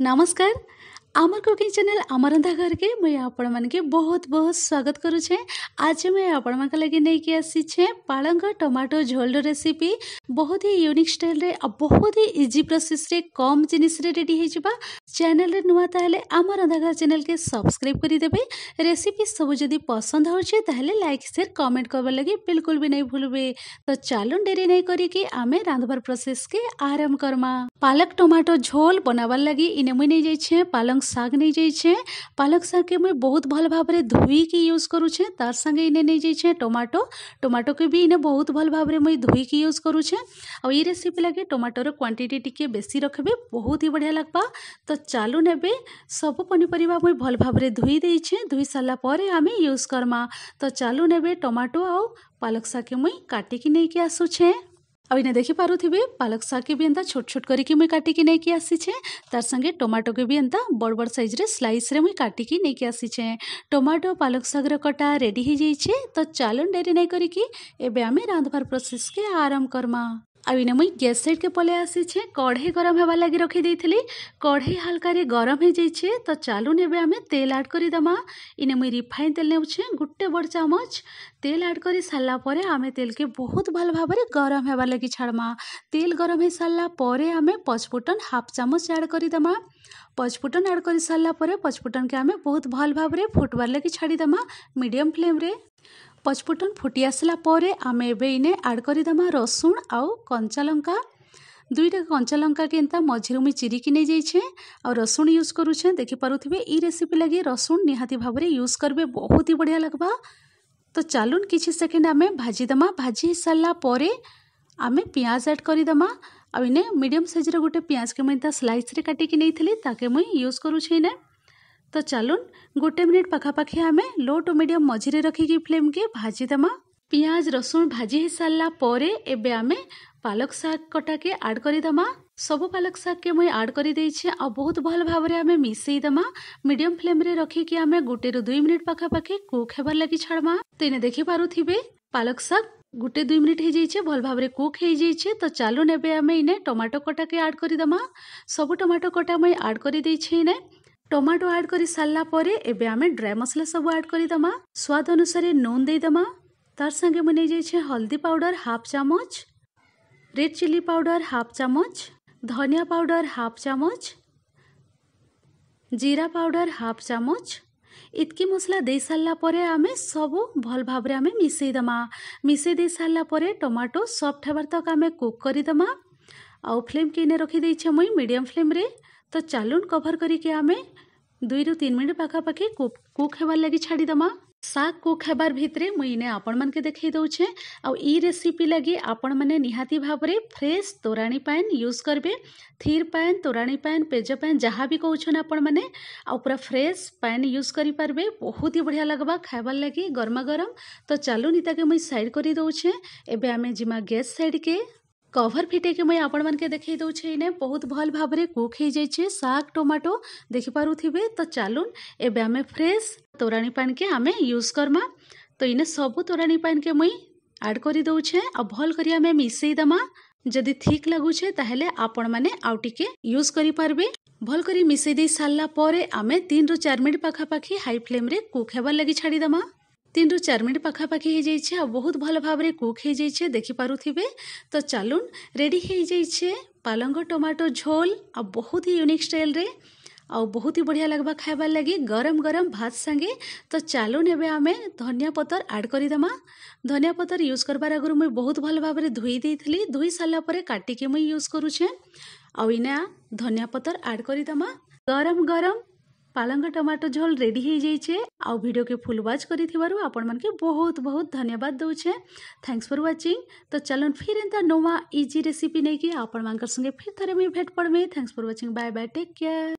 नमस्कार आमर cooking channel आमरंधा घर के मुझे आपण मानके बहुत बहुत स्वागत करुछे आज मुझे आपण मान लगे नहीं आसीछे पालंग टमाटो झोल रेसिपी बहुत ही यूनिक स्टाइल रे आ बहुत ही इजी प्रोसेस रे कम जिनिस रे रेडी होगा चैनल रे नुआ ताहले आमर रंधा घर चैनल के सब्सक्राइब कर देबे रेसिपी सब जदि पसंद होचे ताहले लाइक शेयर कमेंट करबा लगे बिल्कुल भी नहीं भूलबे तो चालू डेरी नहीं करिके आमे रांधबार प्रोसेस के आरंभ करमा पालक टमाटो झोल बनाबार लगे इने मुई नहीं जाइछे पालक পালং শাক নেই যাইছে পালক শাককে মুই বহুত ভাল ভাবে ধুইকি ইউজ করুছে তার সঙ্গে ইনে নেই যাইছে টমাটো টমাটোকে বি ইনে বহুত ভাল ভাবে মুই ধুইকি ইউজ করুছে আর এই রেসিপি লাগে টমাটোর কোয়ান্টিটি টিকি বেশি রাখবে বহুত হি বঢ়িয়া লাগবা তো চালু নেবে সবু পনিপরিবা মুই ভাল ভাবে ধুই দেইছে ধুই সারা পরে আমি ইউজ করমা তো চালু নেবে টমাটো আও পালক শাককে মুই কাটিকি নেইকি আসুছে ଆଉ ଇନେ ଦେଖିପାରୁଥିବେ ପାଲକ୍ ଶାଗ୍କେ ବି ଏନ୍ତା ଛୋଟ୍ ଛୋଟ୍ କରିକି ମୁଇଁ କାଟିକି ନେଇକି ଆସିଛେ ତାର୍ ସାଙ୍ଗେ ଟମାଟୋକେ ବି ଏନ୍ତା ବଡ଼୍ ବଡ଼୍ ସାଇଜ୍ରେ ସ୍ଲାଇସ୍ରେ ମୁଇଁ କାଟିକି ନେଇକି ଆସିଛେ ଟମାଟୋ ପାଲକ୍ ଶାଗ୍ର କଟା ରେଡ଼ି ହେଇଯାଇଛେ ତ ଚାଲୁନ୍ ଡେରି ନାଇଁ କରିକି ଏବେ ଆମେ ରାନ୍ଧବାର ପ୍ରୋସେସ୍କେ ଆରମ୍ କର୍ମା ଆଉ ଇନେ ମୁଇଁ ଗ୍ୟାସ୍ ସାଇଡ଼୍କେ ପଲେଇ ଆସିଛେ କଢ଼େଇ ଗରମ ହେବା ଲାଗି ରଖିଦେଇଥିଲି କଢ଼େଇ ହାଲକାରେ ଗରମ ହେଇଯାଇଛେ ତ ଚାଲୁନ୍ ଏବେ ଆମେ ତେଲ ଆଡ଼୍ କରିଦେମା ଇନେ ମୁଇଁ ରିଫାଇନ୍ ତେଲ ନେଉଛେ ଗୋଟେ ବଡ଼ ଚାମଚ तेल ऐड कर सारापर आम तेल के बहुत भल भाव गरम होबार लगी छाड़मा तेल गरम हो सारापर आम पचफुटन हाफ चामच एड करदे पचफुटन एड कर सारापर पचफुटन के आम बहुत भल भाव फुटबार लगी छाड़ीदे मीडियम फ्लेम पचफुटन फुटी आसलापर आम एने एड करदे रसुण आउ कंचा लंका दुईटा कंचा लंका के मझेर मुझे चिरीकी नहीं जाइए आ रसुण यूज करूचे देखिपे ई रेसीपी लगे रसुण निहाती भाव यूज करेंगे बहुत ही बढ़िया लगवा तो चलुन किसी सेकेंड आम भाजीदमा भाजी सर आम पिंज एड करदे आने मीडियम सैज्र गोटे पिंज के मुझे स्लैस काटिक नहीं मुई यूज करुचे तो चलुन गोटे मिनिट पखापाखी आम लो टू मीडियम मझे रखिकी फ्लेम के भाजीदमा পিঁয়াজ রসুন ভাজি হয়ে সারা পরে এবে আমি পালক শাগটাকে আড করে করিদেমা সবু পালক শাগকে মুই আড করে দিয়েছি আর বহুত ভাল ভাবে আমি মিশাই দেমা মিডিয়াম ফ্লেমে রখিকি আমি গোটে রু দুই মিনিট পাখাপাখি কুক হবার লাগি ছাড়মা তো এনে দেখিপারুথিবে পালক শাগ গোটে দুই মিনিট হয়ে যাইছে ভাল ভাবে কুক হয়ে যাইছে তো চালুন এবে আমি ইনে টমাটো কটাকে আড করে করিদেমা সবু টমাটো কটা মুই আড করে দিয়েছি ইনে টমাটো আড করে সারা পরে এবে আমি ড্রাই মশলা সবু আড করে করিদেমা স্বাদ অনুসারে নুন দেইদেমা তার সঙ্গে মনে જે হলদি পাউডার হাফ চামচ রেড চিলি পাউডার হাফ চামচ ধনিয়া পাউডার হাফ চামচ জিরা পাউডার হাফ চামচ ইতকি মশলা দিয়ে সারা পরে আমি সবু ভাল ভাবে আমি মিশাই দেমা মিশাই দিয়ে সারা পরে টমাটো সফট হবার তক আমি কুক করে দেমা আউ ফ্লেম কিনে রখি দিয়েছে মুই মিডিয়াম ফ্লেমে তো চালুন কভার করি আমি দুই রু তিন মিনিট পাখাপাখি কুক কুক হবার লাগি ছাড়ি দেমা ଶାଗ୍କୁ ଖାଇବାର୍ ଭିତ୍ରେ ମୁଇଁ ଇନେ ଆପଣମାନ୍କେ ଦେଖେଇ ଦଉଛେ ଆଉ ଇ ରେସିପି ଲାଗି ଆପଣମାନେ ନିହାତି ଭାବରେ ଫ୍ରେଶ୍ ତୋରାଣୀ ପାଏନ୍ ୟୁଜ୍ କରିବେ ଥିର୍ ପାଏନ୍ ତୋରାଣୀ ପାଏନ୍ ପେଜ ପାଏନ୍ ଯାହା ବି କହୁଛନ୍ ଆପଣମାନେ ଆଉ ପୁରା ଫ୍ରେଶ୍ ପାଏନ୍ ୟୁଜ୍ କରିପାରବେ ବହୁତ ହି ବଢ଼ିଆ ଲାଗ୍ବା ଖାଇବାର୍ ଲାଗି ଗରମା ଗରମ ତ ଚାଲୁ ନିତାକେ ମୁଇଁ ସାଇଡ଼୍ କରି ଦଉଛେ ଏବେ ଆମେ ଯିମା ଗ୍ୟାସ୍ ସାଇଡ଼୍କେ कभर फिटे के मुई आपण मानक देखे इन बहुत भल भाव कुक हो जाए शाग टमाटो थे तो चलून एवं आम फ्रेश तोराणी पान के आम यूज करमा तो इन सब तोराणी पान के मुई आड कर दौचे और भल कर जदि थी लगुचे तेल आपण मैने टे यूज करें भलक मिसई सारापर आम तीन रु चार मिनिट पखापाखि हाई फ्लेम कुक हेबार लगी छाड़ीदमा তিন ରୁ ଚାରି ମିନିଟ୍ ପାଖାପାଖି ହେଇଯାଇଛେ ଆଉ ବହୁତ ଭଲ ଭାବରେ କୁକ୍ ହେଇଯାଇଛେ ଦେଖିପାରୁଥିବେ ତ ଚାଲୁନ୍ ରେଡ଼ି ହେଇଯାଇଛେ ପାଲଙ୍ଗ ଟମାଟୋ ଝୋଲ୍ ଆଉ ବହୁତ ହି ୟୁନିକ୍ ଷ୍ଟାଇଲ୍ରେ ଆଉ ବହୁତ ହି ବଢ଼ିଆ ଲାଗ୍ବା ଖାଇବାର୍ ଲାଗି ଗରମ ଗରମ ଭାତ ସାଙ୍ଗେ ତ ଚାଲୁନ୍ ଏବେ ଆମେ ଧନିଆ ପତର ଆଡ଼୍ କରିଦେମା ଧନିଆ ପତର ୟୁଜ୍ କରବାର୍ ଆଗରୁ ମୁଇଁ ବହୁତ ଭଲ ଭାବରେ ଧୋଇ ଦେଇଥିଲି ଧୋଇ ସାରିଲା ପରେ କାଟିକି ମୁଇଁ ୟୁଜ୍ କରୁଛେଁ ଆଉ ଇନା ଧନିଆ ପତର ଆଡ଼୍ କରିଦେମା ଗରମ ଗରମ ପାଳଙ୍ଗ ଟମାଟୋ ଝୋଲ୍ ରେଡ଼ି ହେଇଯାଇଛେ ଆଉ ଭିଡ଼ିଓକେ ଫୁଲ୍ ୱାଚ୍ କରିଥିବାରୁ ଆପଣମାନକେ ବହୁତ ବହୁତ ଧନ୍ୟବାଦ ଦେଉଛେ ଥ୍ୟାଙ୍କ୍ସ ଫର୍ ୱାଚିଂ ତ ଚାଲନ୍ ଫିର୍ ଏନ୍ତା ନୂଆ ଇଜି ରେସିପି ନେଇକି ଆପଣମାନଙ୍କର ସଙ୍ଗେ ଫିର୍ ଥରେ ମୁଇଁ ଭେଟ୍ ପଡ଼୍ମି thanks for watching bye bye take care